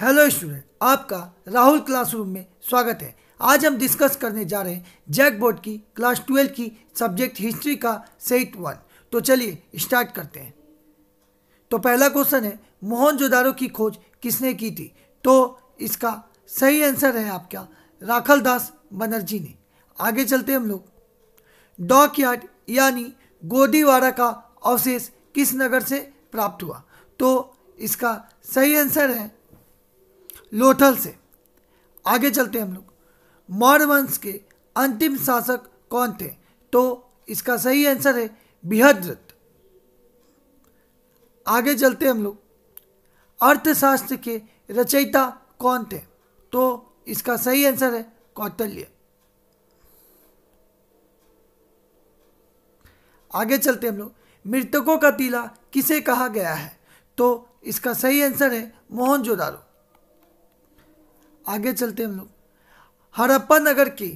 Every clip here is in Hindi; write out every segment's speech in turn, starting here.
हेलो स्टूडेंट आपका राहुल क्लासरूम में स्वागत है आज हम डिस्कस करने जा रहे हैं जैक बोर्ड की क्लास ट्वेल्व की सब्जेक्ट हिस्ट्री का सेट वन तो चलिए स्टार्ट करते हैं तो पहला क्वेश्चन है मोहनजोदारो की खोज किसने की थी तो इसका सही आंसर है आपका राखल दास बनर्जी ने आगे चलते हम लोग डॉक यार्ड यानी गोदीवाड़ा का अवशेष किस नगर से प्राप्त हुआ तो इसका सही आंसर है लोथल से आगे चलते हैं हम लोग मौर्य वंश के अंतिम शासक कौन थे तो इसका सही आंसर है बिहद्रथ आगे चलते हम लोग अर्थशास्त्र के रचयिता कौन थे तो इसका सही आंसर है कौतल्य आगे चलते हम लोग मृतकों का तीला किसे कहा गया है तो इसका सही आंसर है मोहनजोदारो आगे चलते हम लोग हड़प्पा नगर की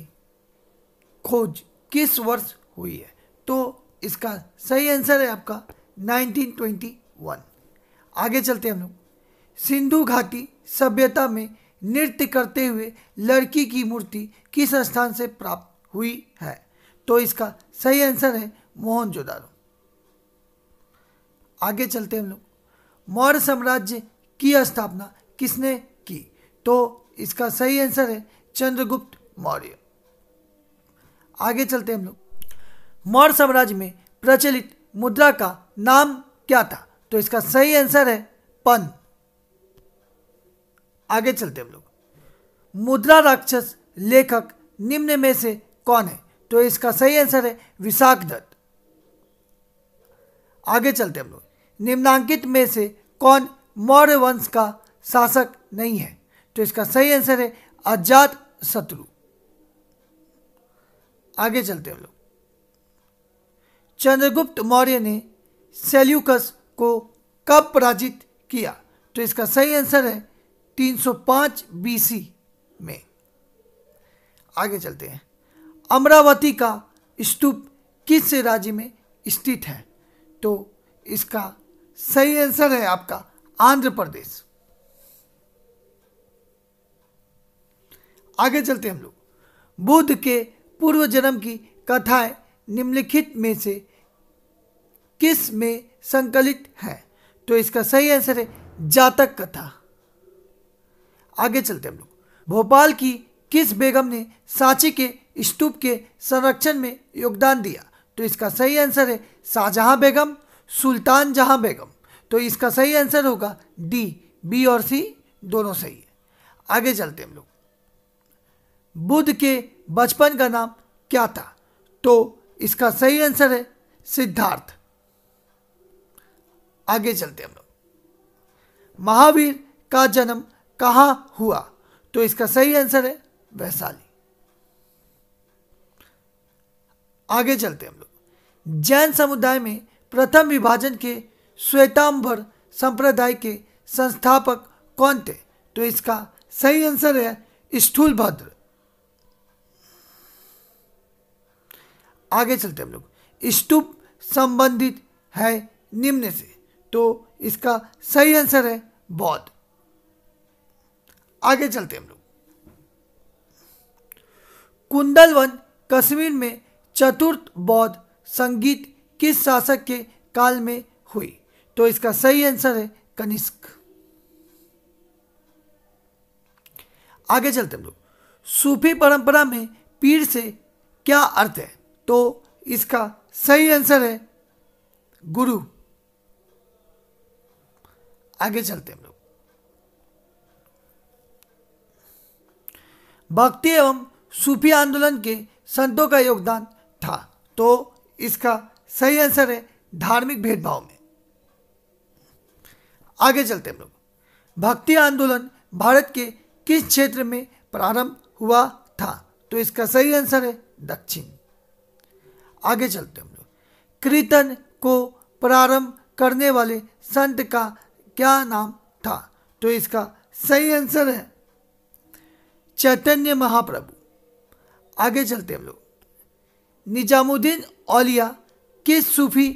खोज किस वर्ष हुई है तो इसका सही आंसर है आपका 1921 आगे चलते हम लोग सिंधु घाटी सभ्यता में नृत्य करते हुए लड़की की मूर्ति किस स्थान से प्राप्त हुई है तो इसका सही आंसर है मोहनजोदारो आगे चलते हम लोग मौर्य साम्राज्य की स्थापना किसने की तो इसका सही आंसर है चंद्रगुप्त मौर्य आगे चलते हम लोग मौर्य साम्राज्य में प्रचलित मुद्रा का नाम क्या था तो इसका सही आंसर है पन आगे चलते हम लोग मुद्रा राक्षस लेखक निम्न में से कौन है तो इसका सही आंसर है विशाख दत्त आगे चलते हम लोग निम्नांकित में से कौन मौर्य वंश का शासक नहीं है तो इसका सही आंसर है अजात शत्रु आगे चलते हम लोग चंद्रगुप्त मौर्य ने सेल्यूकस को कब पराजित किया तो इसका सही आंसर है 305 बीसी में आगे चलते हैं अमरावती का स्तूप किस राज्य में स्थित है तो इसका सही आंसर है आपका आंध्र प्रदेश आगे चलते हम लोग बुद्ध के पूर्व जन्म की कथाएं निम्नलिखित में से किस में संकलित है तो इसका सही आंसर है जातक कथा आगे चलते हम लोग भोपाल की किस बेगम ने सांची के स्तूप के संरक्षण में योगदान दिया तो इसका सही आंसर है शाहजहां बेगम सुल्तान जहां बेगम तो इसका सही आंसर होगा डी बी और सी दोनों सही है आगे चलते हम लोग बुद्ध के बचपन का नाम क्या था तो इसका सही आंसर है सिद्धार्थ आगे चलते हम लोग महावीर का जन्म कहाँ हुआ तो इसका सही आंसर है वैशाली आगे चलते हम लोग जैन समुदाय में प्रथम विभाजन के श्वेतांबर संप्रदाय के संस्थापक कौन थे तो इसका सही आंसर है स्थूलभद्र आगे चलते हम लोग स्तूप संबंधित है निम्न से तो इसका सही आंसर है बौद्ध आगे चलते हम लोग कुंदल वन कश्मीर में चतुर्थ बौद्ध संगीत किस शासक के काल में हुई तो इसका सही आंसर है कनिष्क आगे चलते हम लोग सूफी परंपरा में पीर से क्या अर्थ है तो इसका सही आंसर है गुरु आगे चलते हम लोग भक्ति एवं सूफी आंदोलन के संतों का योगदान था तो इसका सही आंसर है धार्मिक भेदभाव में आगे चलते हम लोग भक्ति आंदोलन भारत के किस क्षेत्र में प्रारंभ हुआ था तो इसका सही आंसर है दक्षिण आगे चलते हम लोग कीर्तन को प्रारंभ करने वाले संत का क्या नाम था तो इसका सही आंसर है चैतन्य महाप्रभु आगे चलते हम लोग निजामुद्दीन औलिया किस सूफी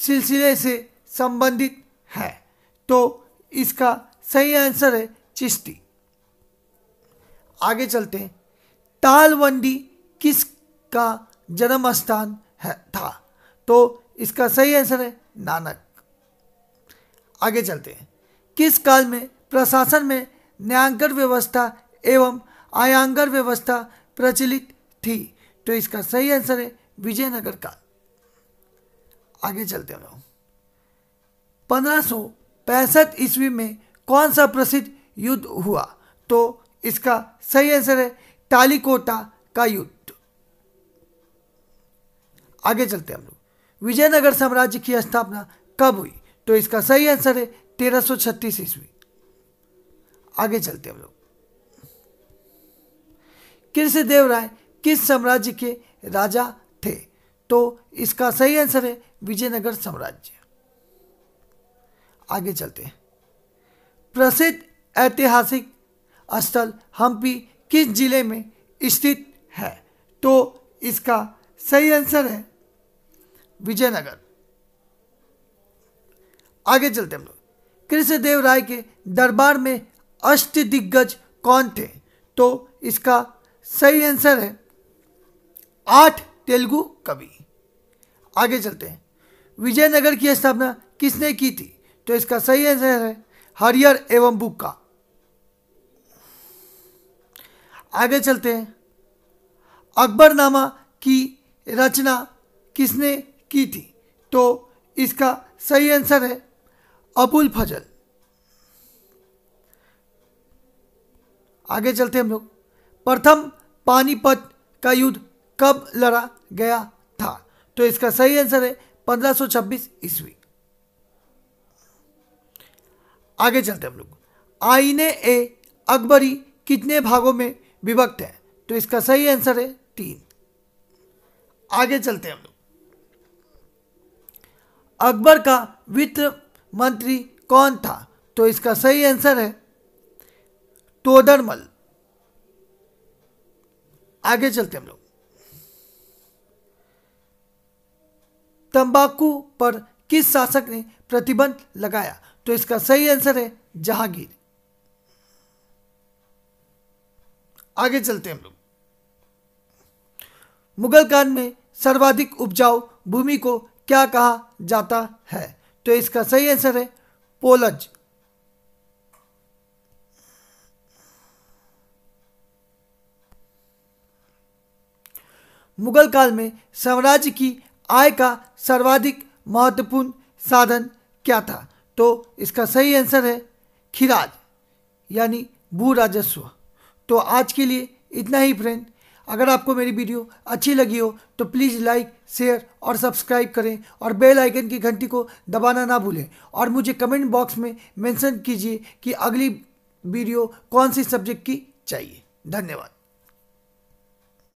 सिलसिले से संबंधित है तो इसका सही आंसर है चिश्ती आगे चलते हैं किस किसका जन्म स्थान है था तो इसका सही आंसर है नानक आगे चलते हैं किस काल में प्रशासन में न्यांगर व्यवस्था एवं आयांगर व्यवस्था प्रचलित थी तो इसका सही आंसर है विजयनगर काल आगे चलते हैं पंद्रह सौ पैंसठ ईस्वी में कौन सा प्रसिद्ध युद्ध हुआ तो इसका सही आंसर है तालिकोटा का युद्ध आगे चलते हम लोग विजयनगर साम्राज्य की स्थापना कब हुई तो इसका सही आंसर है तेरह सौ छत्तीस ईस्वी आगे चलते हम लोग कृष्णदेव राय किस साम्राज्य के राजा थे तो इसका सही आंसर है विजयनगर साम्राज्य आगे चलते प्रसिद्ध ऐतिहासिक स्थल हम्पी किस जिले में स्थित है तो इसका सही आंसर है विजयनगर आगे चलते हम लोग कृष्णदेव राय के दरबार में अष्ट दिग्गज कौन थे तो इसका सही आंसर है आठ तेलुगु कवि आगे चलते हैं विजयनगर की स्थापना किसने की थी तो इसका सही आंसर है हरियर एवं बुक्का आगे चलते हैं अकबरनामा की रचना किसने की थी तो इसका सही आंसर है अबुल फजल आगे चलते हम लोग प्रथम पानीपत का युद्ध कब लड़ा गया था तो इसका सही आंसर है 1526 ईस्वी आगे चलते हम लोग आईने ए अकबरी कितने भागों में विभक्त है तो इसका सही आंसर है तीन आगे चलते हम लोग अकबर का वित्त मंत्री कौन था तो इसका सही आंसर है तोदरमल आगे चलते हम लोग तंबाकू पर किस शासक ने प्रतिबंध लगाया तो इसका सही आंसर है जहांगीर आगे चलते हम लोग मुगल काल में सर्वाधिक उपजाऊ भूमि को क्या कहा जाता है तो इसका सही आंसर है पोलज मुगल काल में साम्राज्य की आय का सर्वाधिक महत्वपूर्ण साधन क्या था तो इसका सही आंसर है खिराज यानी भू राजस्व तो आज के लिए इतना ही फ्रेंड अगर आपको मेरी वीडियो अच्छी लगी हो तो प्लीज़ लाइक शेयर और सब्सक्राइब करें और बेल आइकन की घंटी को दबाना ना भूलें और मुझे कमेंट बॉक्स में मेंशन कीजिए कि अगली वीडियो कौन सी सब्जेक्ट की चाहिए धन्यवाद